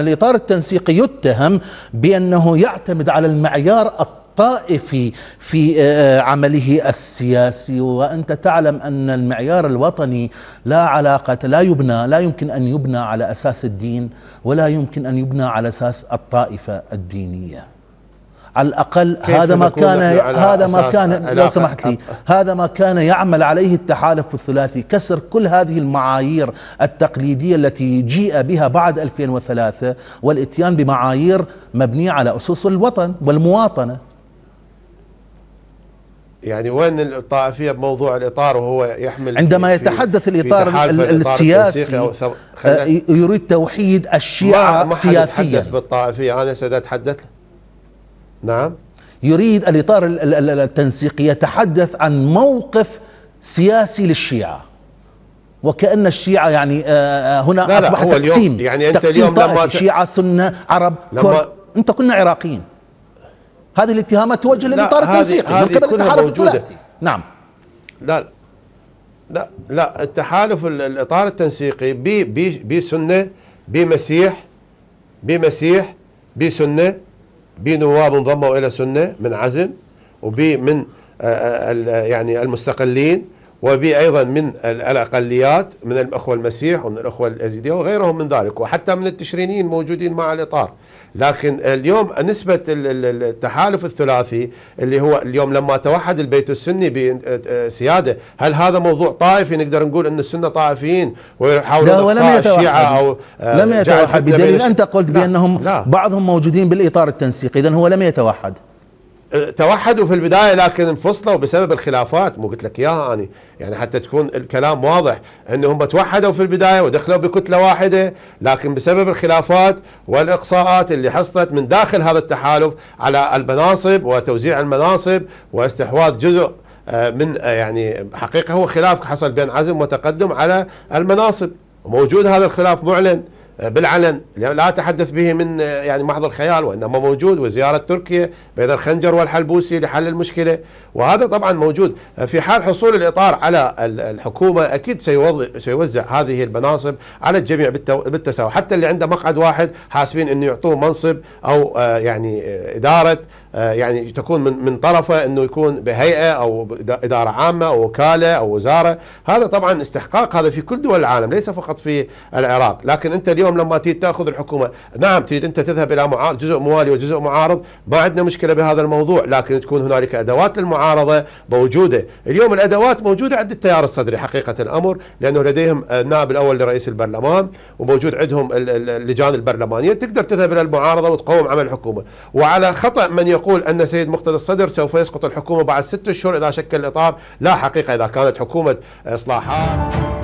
الإطار التنسيقي يتهم بأنه يعتمد على المعيار الطائفي في آه، آه، عمله السياسي وأنت تعلم أن المعيار الوطني لا علاقة لا يبنى لا يمكن أن يبنى على أساس الدين ولا يمكن أن يبنى على أساس الطائفة الدينية على الاقل هذا ما كان هذا ما كان لو سمحت لي هذا ما كان يعمل عليه التحالف الثلاثي كسر كل هذه المعايير التقليديه التي جيء بها بعد 2003 والاتيان بمعايير مبنيه على اسس الوطن والمواطنه يعني وين الطائفيه بموضوع الاطار وهو يحمل عندما في يتحدث الاطار في السياسي آه، يريد توحيد الشيعه ما سياسيا ما بالطائفيه انا ساتحدث نعم يريد الإطار التنسيقي يتحدث عن موقف سياسي للشيعة وكأن الشيعة يعني آه، آه، هنا لا أصبح لا تقسيم يعني أنت تقسيم اليوم لما شيعة سنة عرب كرد أنت كنا عراقيين هذه الاتهامات توجه للإطار التنسيقي من قبل التحالف نعم لا, لا لا لا التحالف الاطار التنسيقي بسنة بمسيح بمسيح بسنة بي بنواب انضموا الى السنه من عزم وب من آه، آه، آه، يعني المستقلين وبي أيضا من الأقليات من الأخوة المسيح ومن الأخوة الأزيدية وغيرهم من ذلك وحتى من التشرينيين موجودين مع الإطار لكن اليوم نسبة التحالف الثلاثي اللي هو اليوم لما توحد البيت السني بسيادة هل هذا موضوع طائفي نقدر نقول أن السنة طائفيين ويحاولون إقصاء الشيعة أو لم يتوحد بدليل أنت قلت لا بأنهم لا بعضهم موجودين بالإطار التنسيقي إذا هو لم يتوحد توحدوا في البدايه لكن انفصلوا بسبب الخلافات مو قلت لك اياها اني يعني حتى تكون الكلام واضح ان هم توحدوا في البدايه ودخلوا بكتله واحده لكن بسبب الخلافات والاقصاءات اللي حصلت من داخل هذا التحالف على المناصب وتوزيع المناصب واستحواذ جزء آه، من آه، يعني حقيقه هو خلاف حصل بين عزم وتقدم على المناصب موجود هذا الخلاف معلن آه، بالعلن لا أتحدث به من آه، يعني محض الخيال وإنما موجود وزيارة تركيا بين الخنجر والحلبوسي لحل المشكلة وهذا طبعا موجود آه، في حال حصول الإطار على الحكومة أكيد سيوزع هذه المناصب على الجميع بالتساوي حتى اللي عنده مقعد واحد حاسبين أنه يعطوه منصب أو يعني إدارة يعني تكون من من طرفه انه يكون بهيئه او اداره عامه او وكاله او وزاره، هذا طبعا استحقاق هذا في كل دول العالم ليس فقط في العراق، لكن انت اليوم اليوم لما تيجي تاخذ الحكومه نعم تريد انت تذهب الى معارض جزء موالي وجزء معارض ما عندنا مشكله بهذا الموضوع لكن تكون هنالك ادوات للمعارضه موجوده اليوم الادوات موجوده عند التيار الصدري حقيقه الامر لانه لديهم النائب الاول لرئيس البرلمان وموجود عندهم اللجان البرلمانيه تقدر تذهب الى المعارضه وتقوم عمل الحكومه وعلى خطا من يقول ان سيد مقتدى الصدر سوف يسقط الحكومه بعد ست اشهر اذا شكل الاطار لا حقيقه اذا كانت حكومه اصلاحات